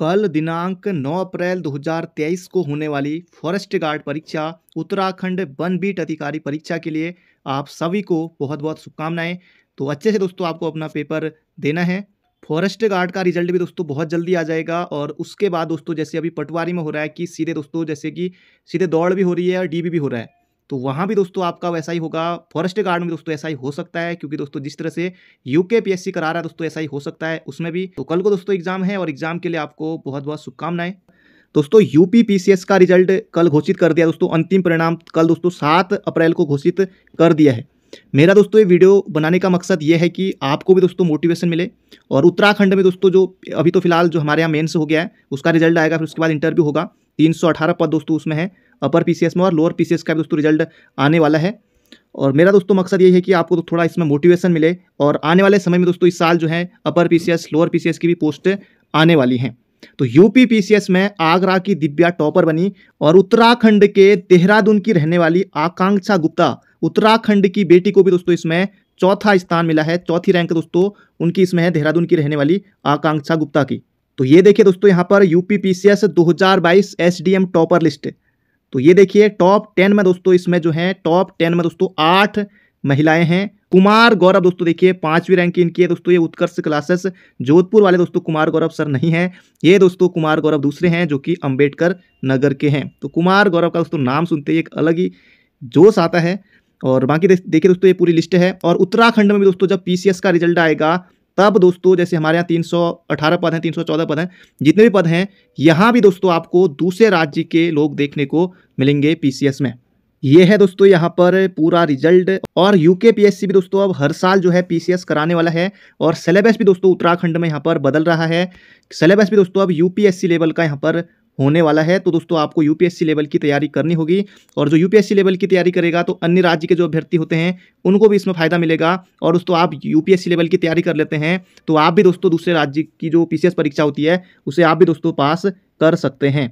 कल दिनांक 9 अप्रैल 2023 को होने वाली फॉरेस्ट गार्ड परीक्षा उत्तराखंड वन बीट अधिकारी परीक्षा के लिए आप सभी को बहुत बहुत शुभकामनाएं तो अच्छे से दोस्तों आपको अपना पेपर देना है फॉरेस्ट गार्ड का रिजल्ट भी दोस्तों बहुत जल्दी आ जाएगा और उसके बाद दोस्तों जैसे अभी पटवारी में हो रहा है कि सीधे दोस्तों जैसे कि सीधे दौड़ भी हो रही है और डी भी हो रहा है तो वहाँ भी दोस्तों आपका वैसा ही होगा फॉरेस्ट गार्ड में दोस्तों ऐसा ही हो सकता है क्योंकि दोस्तों जिस तरह से यूके सी करा रहा है दोस्तों ऐसा ही हो सकता है उसमें भी तो कल को दोस्तों एग्जाम है और एग्जाम के लिए आपको बहुत बहुत शुभकामनाएं दोस्तों यूपी पीसीएस का रिजल्ट कल घोषित कर दिया दोस्तों अंतिम परिणाम कल दोस्तों सात अप्रैल को घोषित कर दिया है मेरा दोस्तों ये वीडियो बनाने का मकसद ये है कि आपको भी दोस्तों मोटिवेशन मिले और उत्तराखंड में दोस्तों जो अभी तो फिलहाल जो हमारे यहाँ मेंस हो गया है उसका रिजल्ट आएगा फिर उसके बाद इंटरव्यू होगा तीन सौ अठारह पद दोस्तों उसमें है अपर पीसीएस में और लोअर पीसीएस का भी दोस्तों रिजल्ट आने वाला है और मेरा दोस्तों मकसद ये है कि आपको तो थोड़ा इसमें मोटिवेशन मिले और आने वाले समय में दोस्तों इस साल जो है अपर पीसीएस लोअर पीसीएस की भी पोस्ट आने वाली हैं तो यूपी पीसीएस में आगरा की दिव्या टॉपर बनी और उत्तराखंड के देहरादून की रहने वाली आकांक्षा गुप्ता उत्तराखंड की बेटी को भी दोस्तों इसमें चौथा स्थान मिला है चौथी रैंक दोस्तों उनकी इसमें है देहरादून की रहने वाली आकांक्षा गुप्ता की तो ये देखिए दोस्तों यहाँ पर यू पी पी सी दो हज़ार बाईस S D M topper list तो ये देखिए टॉप टेन में दोस्तों इसमें जो है टॉप टेन में दोस्तों आठ महिलाएं हैं कुमार गौरव दोस्तों देखिए पांचवी रैंक इनकी है दोस्तों ये उत्कर्ष क्लासेस जोधपुर वाले दोस्तों कुमार गौरव सर नहीं है ये दोस्तों कुमार गौरव दूसरे हैं जो कि अंबेडकर नगर के हैं तो कुमार गौरव का दोस्तों नाम सुनते ही एक अलग ही जोश आता है और बाकी देखिए दोस्तों ये पूरी लिस्ट है और उत्तराखंड में भी दोस्तों जब पीसीएस का रिजल्ट आएगा तब दोस्तों जैसे हमारे यहाँ 318 पद हैं 314 पद हैं जितने भी पद हैं यहाँ भी दोस्तों आपको दूसरे राज्य के लोग देखने को मिलेंगे पीसीएस में ये है दोस्तों यहाँ पर पूरा रिजल्ट और यूके पीएससी भी दोस्तों अब हर साल जो है पीसीएस कराने वाला है और सिलेबस भी दोस्तों उत्तराखंड में यहाँ पर बदल रहा है सिलेबस भी दोस्तों अब यूपीएससी लेवल का यहाँ पर होने वाला है तो दोस्तों आपको यूपीएससी लेवल की तैयारी करनी होगी और जो यूपीएससी लेवल की तैयारी करेगा तो अन्य राज्य के जो अभ्यर्थी होते हैं उनको भी इसमें फ़ायदा मिलेगा और दोस्तों आप यूपीएससी लेवल की तैयारी कर लेते हैं तो आप भी दोस्तों दूसरे राज्य की जो पीसीएस परीक्षा होती है उसे आप भी दोस्तों पास कर सकते हैं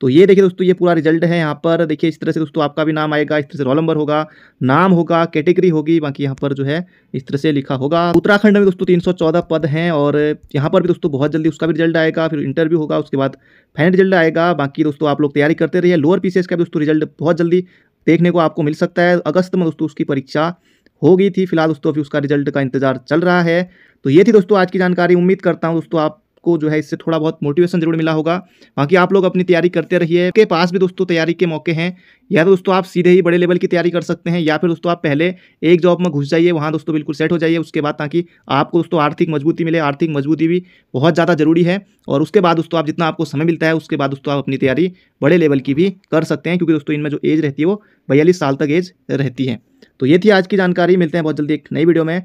तो ये देखिए दोस्तों ये पूरा रिजल्ट है यहाँ पर देखिए इस तरह से दोस्तों आपका भी नाम आएगा इस तरह से रोल नंबर होगा नाम होगा कैटेगरी होगी बाकी यहाँ पर जो है इस तरह से लिखा होगा उत्तराखंड में दोस्तों 314 पद हैं और यहाँ पर भी दोस्तों बहुत जल्दी उसका भी रिजल्ट आएगा फिर इंटरव्यू होगा उसके बाद फाइनल रिजल्ट आएगा बाकी दोस्तों आप लोग तैयारी करते रहिए लोअर पीसीएस का भी दोस्तों रिजल्ट बहुत जल्दी देखने को आपको मिल सकता है अगस्त में दोस्तों उसकी परीक्षा हो गई थी फिलहाल दोस्तों अभी उसका रिजल्ट का इंतजार चल रहा है तो ये थी दोस्तों आज की जानकारी उम्मीद करता हूँ दोस्तों आप आपको जो है इससे थोड़ा बहुत मोटिवेशन जरूर मिला होगा बाकी आप लोग अपनी तैयारी करते रहिए के पास भी दोस्तों तैयारी के मौके हैं या तो दोस्तों आप सीधे ही बड़े लेवल की तैयारी कर सकते हैं या फिर दोस्तों आप पहले एक जॉब में घुस जाइए वहाँ दोस्तों बिल्कुल सेट हो जाइए उसके बाद ताकि आपको दोस्तों आर्थिक मजबूती मिले आर्थिक मजबूती भी बहुत ज़्यादा जरूरी है और उसके बाद दोस्तों आप जितना आपको समय मिलता है उसके बाद दोस्तों आप अपनी तैयारी बड़े लेवल की भी कर सकते हैं क्योंकि दोस्तों इनमें जो एज रहती है वो बयालीस साल तक एज रहती है तो ये थी आज की जानकारी मिलते हैं बहुत जल्दी एक नई वीडियो में